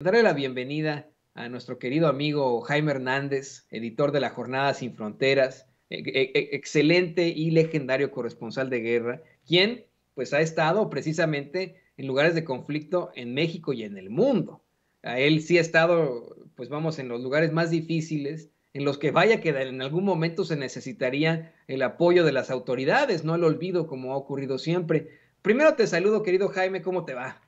Darle la bienvenida a nuestro querido amigo Jaime Hernández, editor de la Jornada Sin Fronteras, e, e, e, excelente y legendario corresponsal de guerra, quien pues ha estado precisamente en lugares de conflicto en México y en el mundo. A él sí ha estado, pues vamos, en los lugares más difíciles, en los que vaya que en algún momento se necesitaría el apoyo de las autoridades, no el olvido como ha ocurrido siempre. Primero te saludo, querido Jaime, ¿cómo te va?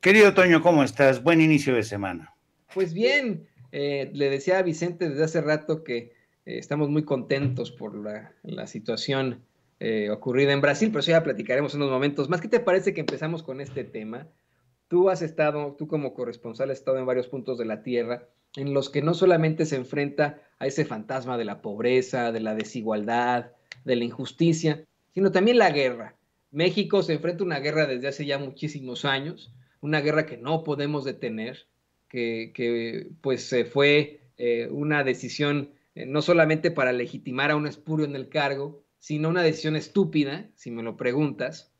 Querido Toño, ¿cómo estás? Buen inicio de semana. Pues bien, eh, le decía a Vicente desde hace rato que eh, estamos muy contentos por la, situación eh, ocurrida en Brasil, pero eso ya platicaremos en unos momentos. Más, que te parece que empezamos con este tema? Tú has estado, tú como corresponsal, has estado en varios puntos de la Tierra en los que no solamente se enfrenta a ese fantasma de la pobreza, de la desigualdad, de la injusticia, sino también la guerra. México se enfrenta a una guerra desde hace ya muchísimos años una guerra que no podemos detener, que, que pues fue eh, una decisión eh, no solamente para legitimar a un espurio en el cargo, sino una decisión estúpida, si me lo preguntas,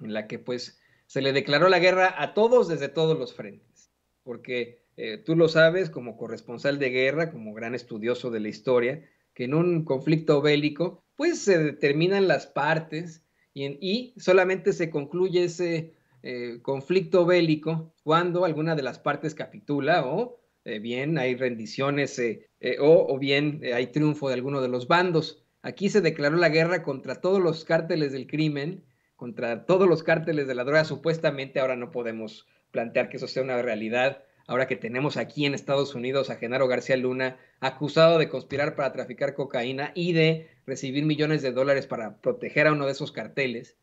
en la que pues se le declaró la guerra a todos desde todos los frentes, porque eh, tú lo sabes como corresponsal de guerra, como gran estudioso de la historia, que en un conflicto bélico pues se determinan las partes y, en, y solamente se concluye ese eh, conflicto bélico cuando alguna de las partes capitula o eh, bien hay rendiciones eh, o, bien hay triunfo de alguno de los bandos. Aquí se declaró la guerra contra todos los cárteles del crimen, contra todos los cárteles de la droga. Supuestamente ahora no podemos plantear que eso sea una realidad. Ahora que tenemos aquí en Estados Unidos a Genaro García Luna acusado de conspirar para traficar cocaína y de recibir millones de dólares para proteger a uno de esos carteles.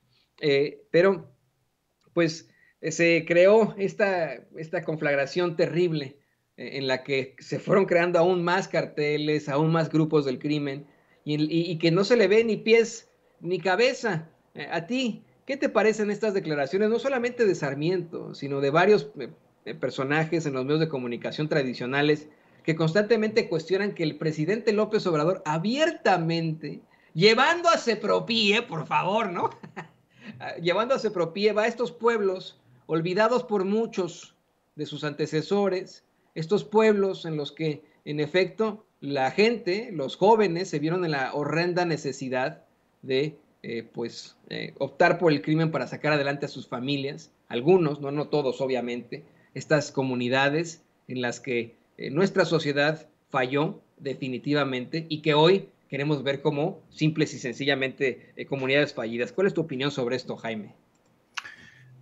pero pues eh, se creó esta, esta conflagración terrible eh, en la que se fueron creando aún más carteles, aún más grupos del crimen, y, que no se le ve ni pies ni cabeza eh, a ti. ¿Qué te parecen estas declaraciones, no solamente de Sarmiento, sino de varios personajes en los medios de comunicación tradicionales que constantemente cuestionan que el presidente López Obrador abiertamente, llevando a Sepropie, por favor, ¿no? Ah, llevándose propieva a estos pueblos olvidados por muchos de sus antecesores, estos pueblos en los que, en efecto, la gente, los jóvenes, se vieron en la horrenda necesidad de eh, pues, eh, optar por el crimen para sacar adelante a sus familias, algunos, no, no todos, obviamente, estas comunidades en las que eh, nuestra sociedad falló definitivamente y que hoy queremos ver como simples y sencillamente eh, comunidades fallidas. ¿Cuál es tu opinión sobre esto, Jaime?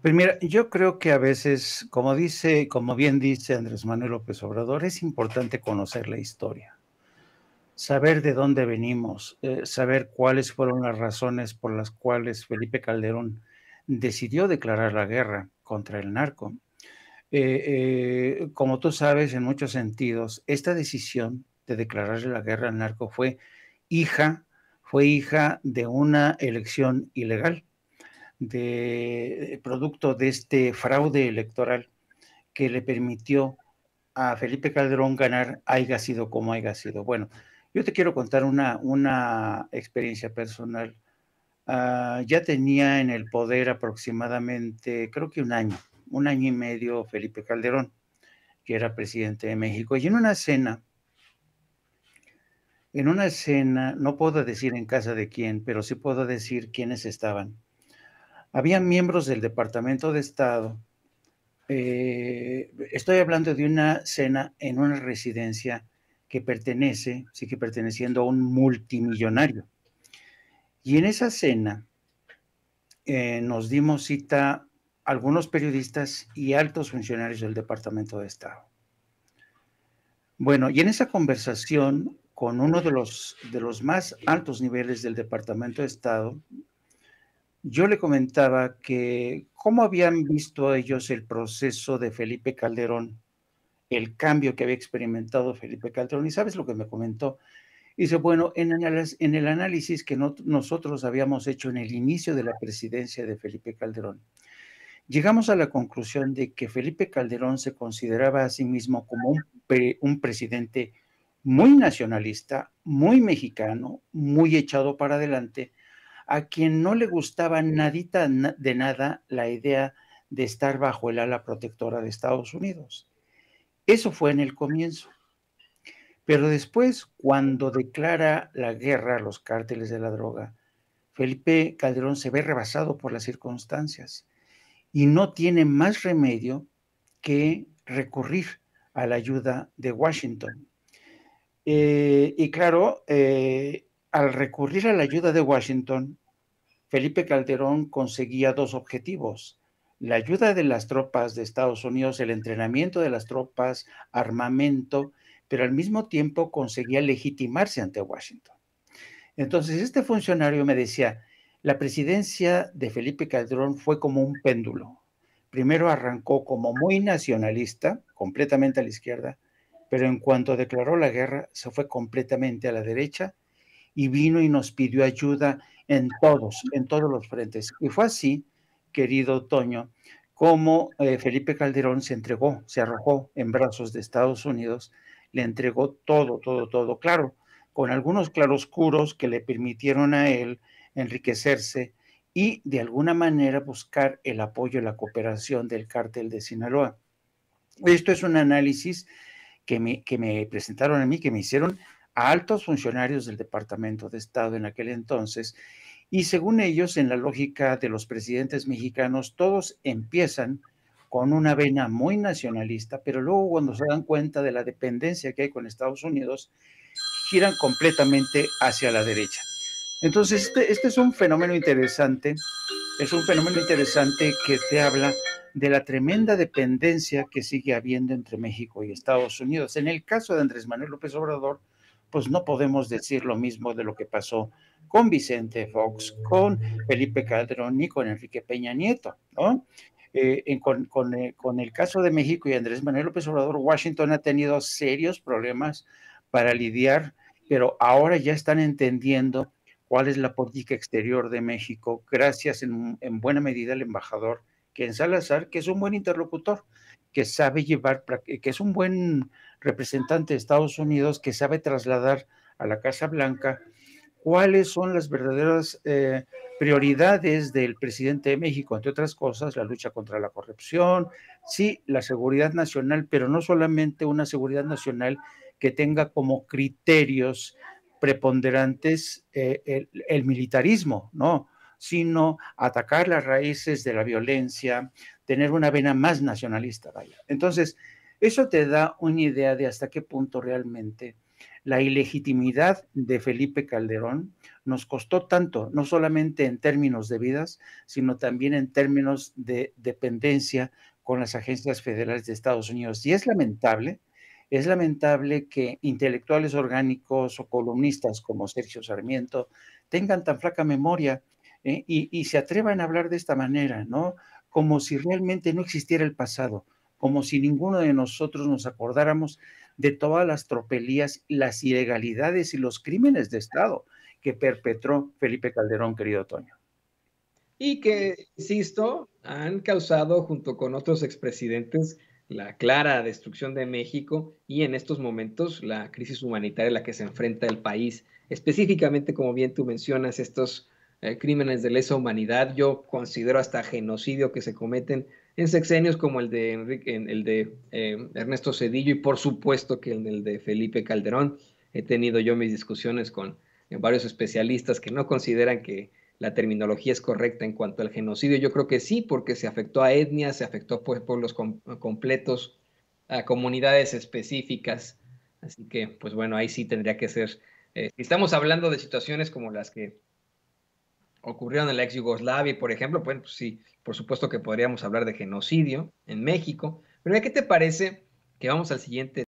Pues mira, yo creo que a veces, como dice, como bien dice Andrés Manuel López Obrador, es importante conocer la historia, saber de dónde venimos, eh, saber cuáles fueron las razones por las cuales Felipe Calderón decidió declarar la guerra contra el narco. Eh, como tú sabes, en muchos sentidos, esta decisión de declarar la guerra al narco fue hija, fue hija de una elección ilegal, de eh, producto de este fraude electoral que le permitió a Felipe Calderón ganar, haya sido como haya sido. Bueno, yo te quiero contar una, una experiencia personal. Ah, ya tenía en el poder aproximadamente, creo que un año, un año y medio Felipe Calderón, que era presidente de México, y en una cena en una escena, no puedo decir en casa de quién, pero sí puedo decir quiénes estaban. Había miembros del Departamento de Estado. Eh, estoy hablando de una cena en una residencia que pertenece, sigue perteneciendo a un multimillonario. Y en esa cena eh, nos dimos cita algunos periodistas y altos funcionarios del Departamento de Estado. Bueno, y en esa conversación con uno de los, de los más altos niveles del Departamento de Estado, yo le comentaba que cómo habían visto ellos el proceso de Felipe Calderón, el cambio que había experimentado Felipe Calderón, y sabes lo que me comentó. Dice, bueno, en el, análisis que nosotros habíamos hecho en el inicio de la presidencia de Felipe Calderón, llegamos a la conclusión de que Felipe Calderón se consideraba a sí mismo como un, un presidente muy nacionalista, muy mexicano, muy echado para adelante, a quien no le gustaba nadita de nada la idea de estar bajo el ala protectora de Estados Unidos. Eso fue en el comienzo. Pero después, cuando declara la guerra a los cárteles de la droga, Felipe Calderón se ve rebasado por las circunstancias y no tiene más remedio que recurrir a la ayuda de Washington. Eh, y claro, eh, al recurrir a la ayuda de Washington, Felipe Calderón conseguía dos objetivos. La ayuda de las tropas de Estados Unidos, el entrenamiento de las tropas, armamento, pero al mismo tiempo conseguía legitimarse ante Washington. Entonces, este funcionario me decía, la presidencia de Felipe Calderón fue como un péndulo. Primero arrancó como muy nacionalista, completamente a la izquierda, pero en cuanto declaró la guerra se fue completamente a la derecha y vino y nos pidió ayuda en todos, en todos los frentes. Y fue así, querido Toño, como eh, Felipe Calderón se entregó, se arrojó en brazos de Estados Unidos, le entregó todo, todo, todo, claro, con algunos claroscuros que le permitieron a él enriquecerse y de alguna manera buscar el apoyo y la cooperación del cártel de Sinaloa. Esto es un análisis que me, presentaron a mí, que me hicieron a altos funcionarios del Departamento de Estado en aquel entonces. Y según ellos, en la lógica de los presidentes mexicanos, todos empiezan con una vena muy nacionalista, pero luego cuando se dan cuenta de la dependencia que hay con Estados Unidos, giran completamente hacia la derecha. Entonces, este, este, es un fenómeno interesante, es un fenómeno interesante que te habla de la tremenda dependencia que sigue habiendo entre México y Estados Unidos. En el caso de Andrés Manuel López Obrador, pues no podemos decir lo mismo de lo que pasó con Vicente Fox, con Felipe Calderón ni con Enrique Peña Nieto, ¿no? Eh, con, eh, con, el caso de México y Andrés Manuel López Obrador, Washington ha tenido serios problemas para lidiar, pero ahora ya están entendiendo cuál es la política exterior de México, gracias en, buena medida al embajador que Salazar, que es un buen interlocutor, que sabe llevar, que es un buen representante de Estados Unidos, que sabe trasladar a la Casa Blanca cuáles son las verdaderas eh, prioridades del presidente de México, entre otras cosas, la lucha contra la corrupción, sí, la seguridad nacional, pero no solamente una seguridad nacional que tenga como criterios preponderantes eh, el, el, militarismo, ¿no? sino atacar las raíces de la violencia, tener una vena más nacionalista, vaya. Entonces, eso te da una idea de hasta qué punto realmente la ilegitimidad de Felipe Calderón nos costó tanto, no solamente en términos de vidas, sino también en términos de dependencia con las agencias federales de Estados Unidos. Y es lamentable es lamentable que intelectuales orgánicos o columnistas como Sergio Sarmiento tengan tan flaca memoria ¿eh? y, y, se atrevan a hablar de esta manera, ¿no? Como si realmente no existiera el pasado, como si ninguno de nosotros nos acordáramos de todas las tropelías, las ilegalidades y los crímenes de Estado que perpetró Felipe Calderón, querido Toño. Y que, insisto, han causado junto con otros expresidentes la clara destrucción de México y en estos momentos la crisis humanitaria en la que se enfrenta el país. Específicamente, como bien tú mencionas, estos eh, crímenes de lesa humanidad, yo considero hasta genocidio que se cometen en sexenios como el de, Enrique, el de eh, Ernesto Cedillo y por supuesto que el de Felipe Calderón. He tenido yo mis discusiones con eh, varios especialistas que no consideran que la terminología es correcta en cuanto al genocidio. Yo creo que sí, porque se afectó a etnias, se afectó a pues, pueblos completos, a comunidades específicas. Así que, pues bueno, ahí sí tendría que ser. Eh, si estamos hablando de situaciones como las que ocurrieron en la ex Yugoslavia, por ejemplo, bueno, pues sí, por supuesto que podríamos hablar de genocidio en México. Pero ¿qué te parece que vamos al siguiente